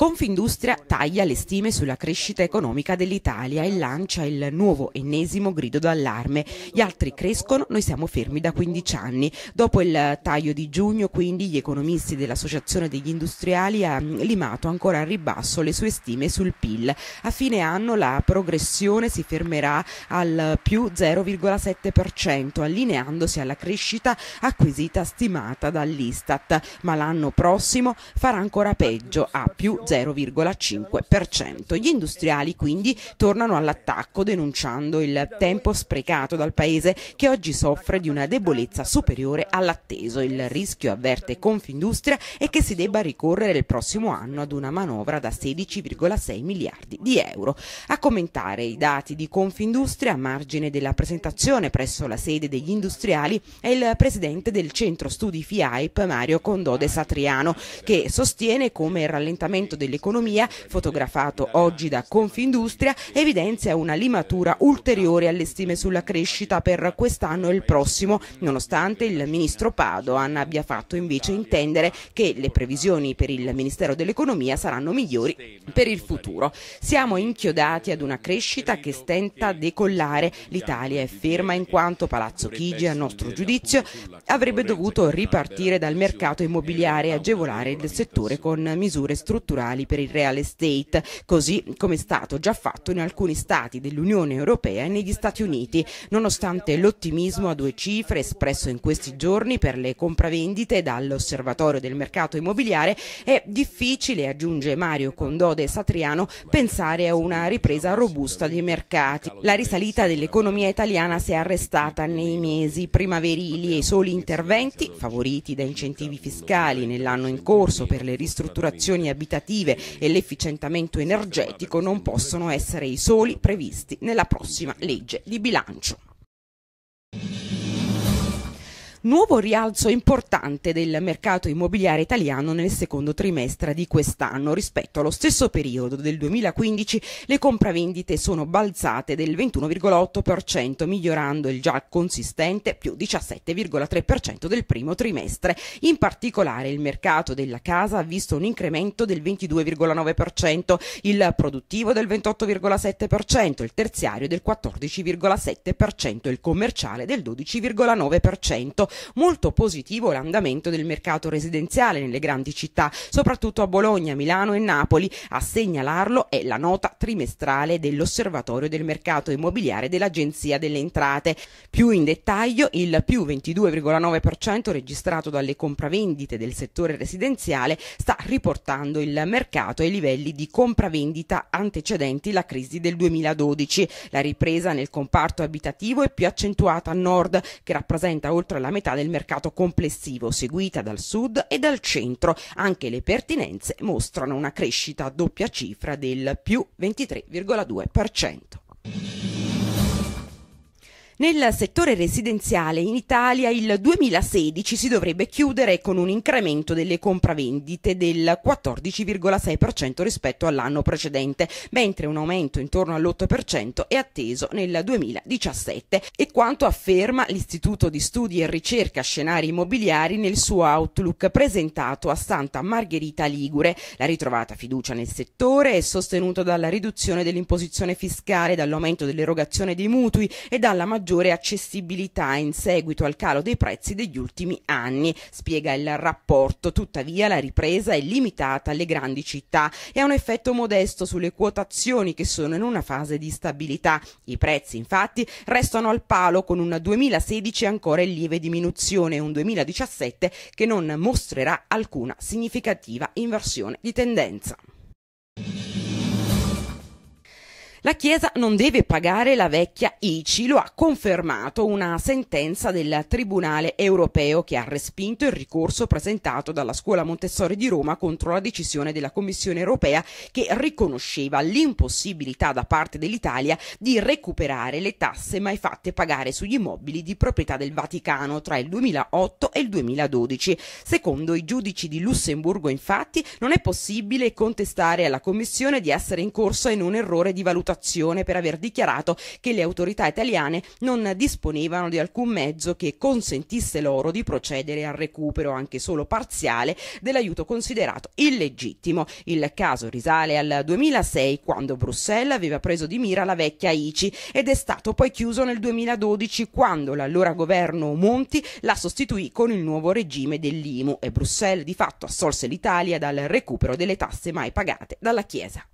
Confindustria taglia le stime sulla crescita economica dell'Italia e lancia il nuovo ennesimo grido d'allarme. Gli altri crescono, noi siamo fermi da 15 anni. Dopo il taglio di giugno, quindi, gli economisti dell'Associazione degli Industriali hanno limato ancora a ribasso le sue stime sul PIL. A fine anno la progressione si fermerà al più 0,7%, allineandosi alla crescita acquisita stimata dall'Istat, ma l'anno prossimo farà ancora peggio, a più 0,7%. 0,5%. Gli industriali quindi tornano all'attacco denunciando il tempo sprecato dal Paese che oggi soffre di una debolezza superiore all'atteso. Il rischio avverte Confindustria è che si debba ricorrere il prossimo anno ad una manovra da 16,6 miliardi di euro. A commentare i dati di Confindustria a margine della presentazione presso la sede degli industriali è il presidente del centro studi FIAIP Mario Condode Satriano che sostiene come il rallentamento dell'economia, fotografato oggi da Confindustria, evidenzia una limatura ulteriore alle stime sulla crescita per quest'anno e il prossimo, nonostante il ministro Padoan abbia fatto invece intendere che le previsioni per il Ministero dell'Economia saranno migliori per il futuro. Siamo inchiodati ad una crescita che stenta a decollare. L'Italia è ferma in quanto Palazzo Chigi, a nostro giudizio, avrebbe dovuto ripartire dal mercato immobiliare e agevolare il settore con misure strutturali fiscali per il real estate, così come è stato già fatto in alcuni stati dell'Unione Europea e negli Stati Uniti, nonostante l'ottimismo a due cifre espresso in questi giorni per le compravendite dall'osservatorio del mercato immobiliare, è difficile, aggiunge Mario Condode Satriano, pensare a una ripresa robusta dei mercati. La risalita dell'economia italiana si è arrestata nei mesi primaverili e i soli interventi, favoriti da incentivi fiscali nell'anno in corso per le ristrutturazioni abitative, innovative e l'efficientamento energetico non possono essere i soli previsti nella prossima legge di bilancio nuovo rialzo importante del mercato immobiliare italiano nel secondo trimestre di quest'anno. Rispetto allo stesso periodo del 2015 le compravendite sono balzate del 21,8%, migliorando il già consistente più 17,3% del primo trimestre. In particolare il mercato della casa ha visto un incremento del 22,9%, il produttivo del 28,7%, il terziario del 14,7%, il commerciale del 12,9% molto positivo l'andamento del mercato residenziale nelle grandi città, soprattutto a Bologna, Milano e Napoli. A segnalarlo è la nota trimestrale dell'Osservatorio del mercato immobiliare dell'Agenzia delle Entrate. Più in dettaglio, il più 22,9% registrato dalle compravendite del settore residenziale sta riportando il mercato ai livelli di compravendita antecedenti la crisi del 2012. La ripresa nel comparto abitativo è più accentuata a nord, che rappresenta oltre la metà metà del mercato complessivo, seguita dal sud e dal centro. Anche le pertinenze mostrano una crescita a doppia cifra del più 23,2%. Nel settore residenziale in Italia il 2016 si dovrebbe chiudere con un incremento delle compravendite del 14,6% rispetto all'anno precedente, mentre un aumento intorno all'8% è atteso nel 2017. E quanto afferma l'Istituto di Studi e Ricerca Scenari Immobiliari nel suo outlook presentato a Santa Margherita Ligure. La ritrovata fiducia nel settore è sostenuta dalla riduzione dell'imposizione fiscale, dall'aumento dell'erogazione dei mutui e dalla maggiore maggiore accessibilità in seguito al calo dei prezzi degli ultimi anni, spiega il rapporto. Tuttavia la ripresa è limitata alle grandi città e ha un effetto modesto sulle quotazioni che sono in una fase di stabilità. I prezzi infatti restano al palo con un 2016 ancora in lieve diminuzione e un 2017 che non mostrerà alcuna significativa inversione di tendenza. La Chiesa non deve pagare la vecchia ICI, lo ha confermato una sentenza del Tribunale europeo che ha respinto il ricorso presentato dalla Scuola Montessori di Roma contro la decisione della Commissione europea che riconosceva l'impossibilità da parte dell'Italia di recuperare le tasse mai fatte pagare sugli immobili di proprietà del Vaticano tra il 2008 e il 2012. Secondo i giudici di Lussemburgo, infatti, non è possibile contestare alla Commissione di essere in corso in un errore di valutazione imputazione per aver dichiarato che le autorità italiane non disponevano di alcun mezzo che consentisse loro di procedere al recupero anche solo parziale dell'aiuto considerato illegittimo. Il caso risale al 2006 quando Bruxelles aveva preso di mira la vecchia ICI ed è stato poi chiuso nel 2012 quando l'allora governo Monti la sostituì con il nuovo regime dell'IMU e Bruxelles di fatto assolse l'Italia dal recupero delle tasse mai pagate dalla Chiesa.